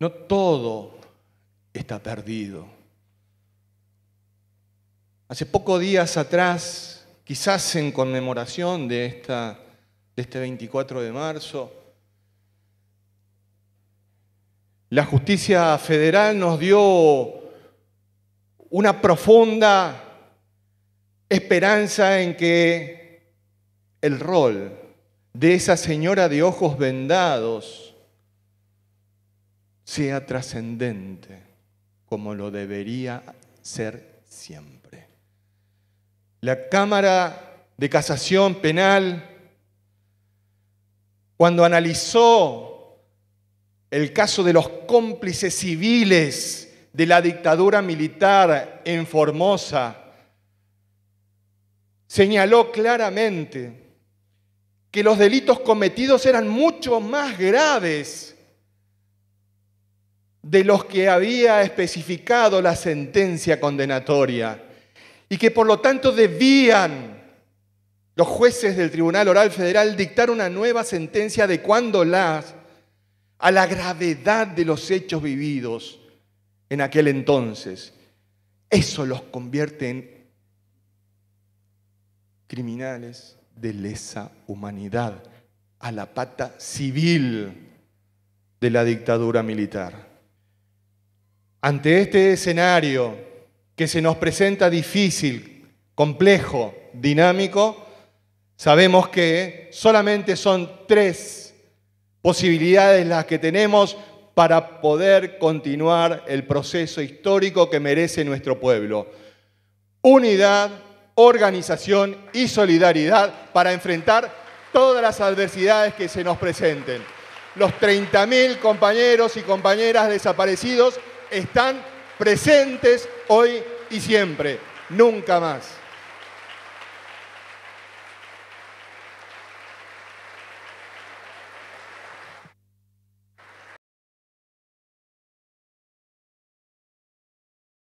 No todo está perdido. Hace pocos días atrás, quizás en conmemoración de, esta, de este 24 de marzo, la justicia federal nos dio una profunda esperanza en que el rol de esa señora de ojos vendados sea trascendente como lo debería ser siempre. La Cámara de Casación Penal, cuando analizó el caso de los cómplices civiles de la dictadura militar en Formosa, señaló claramente que los delitos cometidos eran mucho más graves de los que había especificado la sentencia condenatoria y que por lo tanto debían los jueces del Tribunal Oral Federal dictar una nueva sentencia adecuándolas a la gravedad de los hechos vividos en aquel entonces. Eso los convierte en criminales de lesa humanidad, a la pata civil de la dictadura militar. Ante este escenario que se nos presenta difícil, complejo, dinámico, sabemos que solamente son tres posibilidades las que tenemos para poder continuar el proceso histórico que merece nuestro pueblo. Unidad, organización y solidaridad para enfrentar todas las adversidades que se nos presenten. Los 30.000 compañeros y compañeras desaparecidos están presentes hoy y siempre, nunca más.